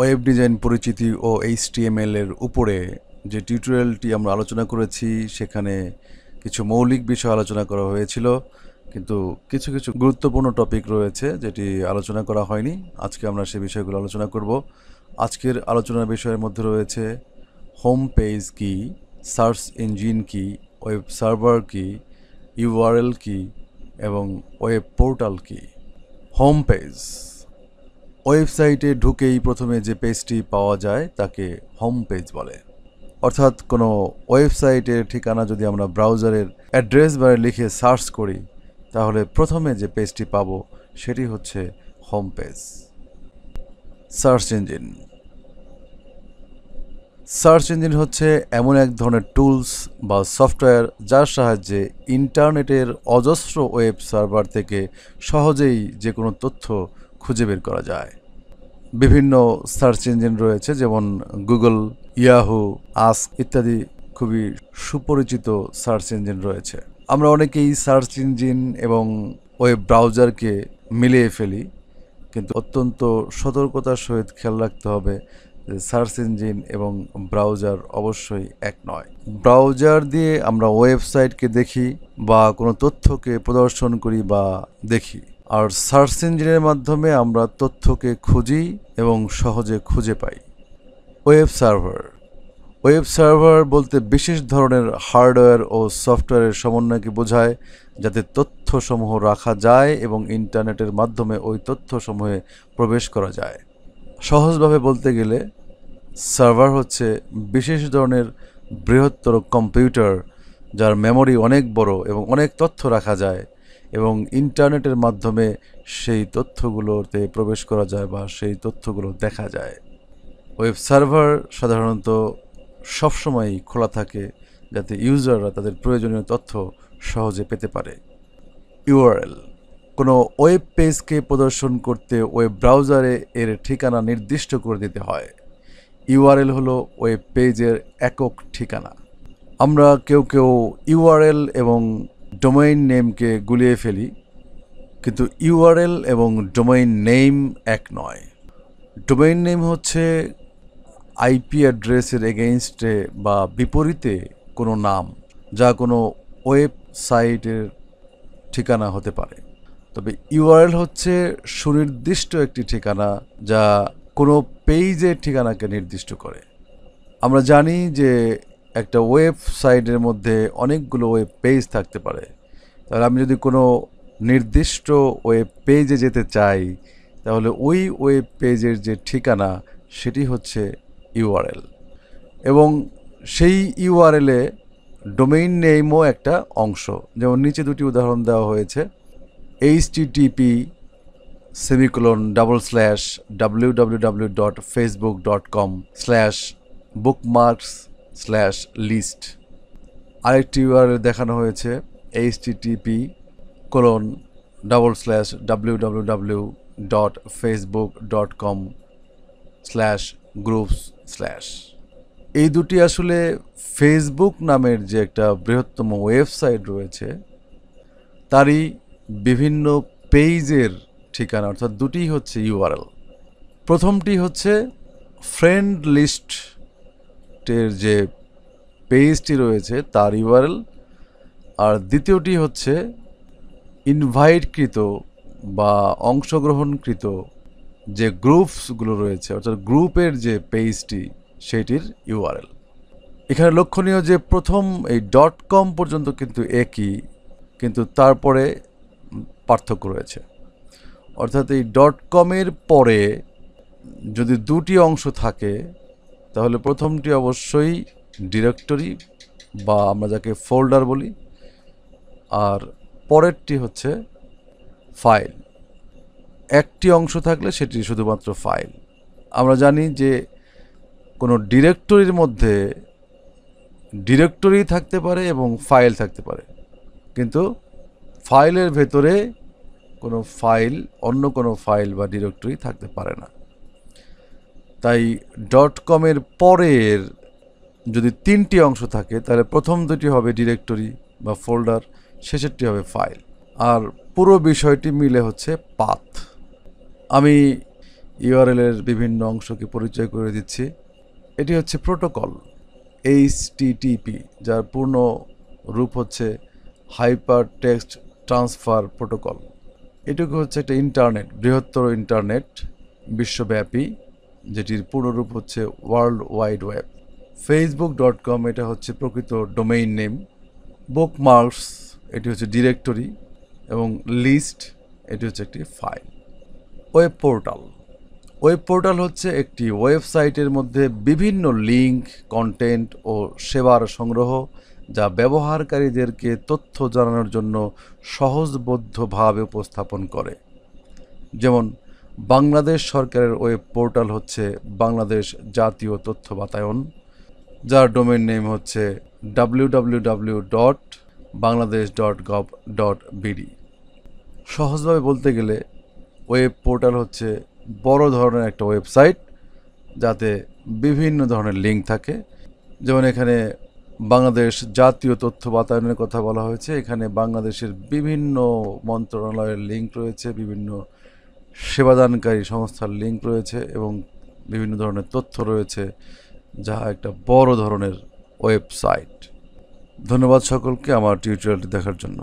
web design পরিচিতি ও HTML এর উপরে যে টিউটোরিয়ালটি আমরা আলোচনা করেছি সেখানে কিছু মৌলিক বিষয় আলোচনা করা হয়েছিল কিন্তু কিছু কিছু গুরুত্বপূর্ণ টপিক রয়েছে যেটি আলোচনা করা হয়নি আজকে আমরা সে বিষয়গুলো আলোচনা করব আজকের আলোচনার বিষয়ের মধ্যে রয়েছে হোম পেজ কি সার্চ ইঞ্জিন কি ওয়েব সার্ভার কি ইউআরএল কি এবং ওয়েব পোর্টাল কি হোম পেজ ওয়েবসাইটে ঢুকেই প্রথমে যে পেজটি পাওয়া যায় তাকে হোম পেজ বলে অর্থাৎ কোনো ওয়েবসাইটের ঠিকানা যদি আমরা ব্রাউজারের অ্যাড্রেস বারে লিখে সার্চ করি তাহলে প্রথমে যে পেজটি পাব সেটি হচ্ছে home page search engine search engine হচ্ছে এমন এক ধরনের টুলস বা সফটওয়্যার যার সাহায্যে ইন্টারনেটের অজস্র ওয়েব সার্ভার থেকে সহজেই যে কোনো তথ্য খুঁজে বের করা যায় বিভিন্ন সার্চ ইঞ্জিন রয়েছে যেমন গুগল ইয়াহু আস্ক ইত্যাদি খুবই সুপরিচিত সার্চ ইঞ্জিন রয়েছে আমরা অনেকেই সার্চ ইঞ্জিন এবং ওয়েব ব্রাউজারকে মিলিয়ে ফেলি কিন্তু অত্যন্ত সতর্কতার সহিত খেয়াল রাখতে হবে যে সার্চ ইঞ্জিন এবং ব্রাউজার অবশ্যই এক নয় ব্রাউজার দিয়ে আমরা ওয়েবসাইটকে দেখি বা কোনো তথ্যকে প্রদর্শন করি বা দেখি আর সার্চ ইঞ্জিনের মাধ্যমে আমরা তথ্যকে খুঁজি এবং সহজে খুঁজে পাই ওয়েব সার্ভার ওয়েব সার্ভার বলতে বিশেষ ধরনের হার্ডওয়্যার ও সফটওয়্যারের সমন্বয়কে বোঝায় যাতে তথ্যসমূহ রাখা যায় এবং ইন্টারনেটের মাধ্যমে ওই তথ্যসমূহে প্রবেশ করা যায় সহজভাবে বলতে গেলে সার্ভার হচ্ছে বিশেষ ধরনের বৃহত্তর কম্পিউটার যার মেমোরি অনেক বড় এবং অনেক তথ্য রাখা যায় এবং ইন্টারনেটের মাধ্যমে সেই তথ্যগুলোতে প্রবেশ করা যায় বা সেই তথ্যগুলো দেখা যায় ওয়েব সার্ভার সাধারণত সবসময়ই খোলা থাকে যাতে ইউজাররা তাদের প্রয়োজনীয় তথ্য সহজে পেতে পারে ইউআরএল কোনো ওয়েব পেজকে প্রদর্শন করতে ওয়েব ব্রাউজারে এর ঠিকানা নির্দিষ্ট করে দিতে হয় ইউআরএল হল ওয়েব পেজের একক ঠিকানা আমরা কেউ কেউ ইউআরএল এবং ডোমেইন নেমকে গুলিয়ে ফেলি কিন্তু ইউআরএল এবং ডোমেইন নেম এক নয় ডোমেইন নেম হচ্ছে আইপি অ্যাড্রেসের এগেইনস্টে বা বিপরীতে কোনো নাম যা কোনো ওয়েবসাইটের ঠিকানা হতে পারে তবে ইউআরএল হচ্ছে সুনির্দিষ্ট একটি ঠিকানা যা কোনো পেইজের ঠিকানাকে নির্দিষ্ট করে আমরা জানি যে একটা ওয়েবসাইটের মধ্যে অনেকগুলো ওয়েব পেজ থাকতে পারে তাহলে আমি যদি কোনো নির্দিষ্ট ওয়েব পেজে যেতে চাই তাহলে ওই ওয়েব পেজের যে ঠিকানা সেটি হচ্ছে ইউআরএল এবং সেই ইউআরএলে ডোমেইন নেমও একটা অংশ যেমন নিচে দুটি উদাহরণ দেওয়া হয়েছে H TP semicolon double slash W W W dot Facebook dot com slash bookmarks slash list আরেকটি ইউআরএল দেখানো হয়েছে H TP colon double slash W W W dot Facebook dot com slash groups slash এই দুটি আসলে Facebook নামের যে একটা বৃহত্তম ওয়েবসাইট রয়েছে তারই বিভিন্ন পেজের ঠিকানা অর্থাৎ দুটি হচ্ছে ইউআরএল প্রথমটি হচ্ছে ফ্রেন্ড লিস্ট প্রোডাক্টের যে পেজটি রয়েছে তার ইউআরএল আর দ্বিতীয়টি হচ্ছে ইনভাইটকৃত বা অংশগ্রহণকৃত যে গ্রুপসগুলো রয়েছে অর্থাৎ গ্রুপের যে পেজটি সেটির ইউআরএল এখানে লক্ষণীয় যে প্রথম এই ডট কম পর্যন্ত কিন্তু একই কিন্তু তারপরে পার্থক্য রয়েছে অর্থাৎ এই ডট কমের পরে যদি দুটি অংশ থাকে তাহলে প্রথমটি অবশ্যই ডিরেক্টরি বা আমরা যাকে ফোল্ডার বলি আর পরেরটি হচ্ছে ফাইল একটি অংশ থাকলে সেটি শুধুমাত্র ফাইল আমরা জানি যে কোনো ডিরেক্টরির মধ্যে ডিরেক্টরি থাকতে পারে এবং ফাইল থাকতে পারে কিন্তু ফাইলের ভেতরে কোনো ফাইল অন্য কোনো ফাইল বা ডিরেক্টরি থাকতে পারে না তাই ডট কমের পরের যদি তিনটি অংশ থাকে তাহলে প্রথম দুটি হবে ডিরেক্টরি বা ফোল্ডার শেষেরটি হবে ফাইল আর পুরো বিষয়টি মিলে হচ্ছে পাথ আমি ইউআরএলের বিভিন্ন অংশকে পরিচয় করে দিচ্ছি এটি হচ্ছে প্রোটোকল এইচটিটিপি যার পূর্ণ রূপ হচ্ছে হাইপার টেক্সট ট্রান্সফার প্রোটোকল এটুকু হচ্ছে একটা ইন্টারনেট বৃহত্তর ইন্টারনেট বিশ্বব্যাপী যেটির পুরোরূপ হচ্ছে world wide web Facebook dot com এটা হচ্ছে প্রকৃত ডোমেইন নেম বুক মার্কস এটি হচ্ছে ডিরেক্টরি এবং লিস্ট এটি হচ্ছে একটি file web portal web portal হচ্ছে একটি ওয়েবসাইটের মধ্যে বিভিন্ন লিঙ্ক কন্টেন্ট ও সেবার সংগ্রহ যা ব্যবহারকারীদেরকে তথ্য জানানোর জন্য সহজবদ্ধভাবে উপস্থাপন করে যেমন বাংলাদেশ সরকারের ওয়েব পোর্টাল হচ্ছে বাংলাদেশ জাতীয় তথ্য বাতায়ন যার ডোমেন নেম হচ্ছে W W W dot Bangladesh dot gov dot BD সহজভাবে বলতে গেলে ওয়েব পোর্টাল হচ্ছে বড় ধরনের একটা ওয়েবসাইট যাতে বিভিন্ন ধরনের লিঙ্ক থাকে যেমন এখানে বাংলাদেশ জাতীয় তথ্য বাতায়নের কথা বলা হয়েছে এখানে বাংলাদেশের বিভিন্ন মন্ত্রণালয়ের লিঙ্ক রয়েছে বিভিন্ন সেবাদানকারী সংস্থার লিঙ্ক রয়েছে এবং বিভিন্ন ধরনের তথ্য রয়েছে যা একটা বড় ধরনের ওয়েবসাইট ধন্যবাদ সকলকে আমার টিউটোরিয়ালটি দেখার জন্য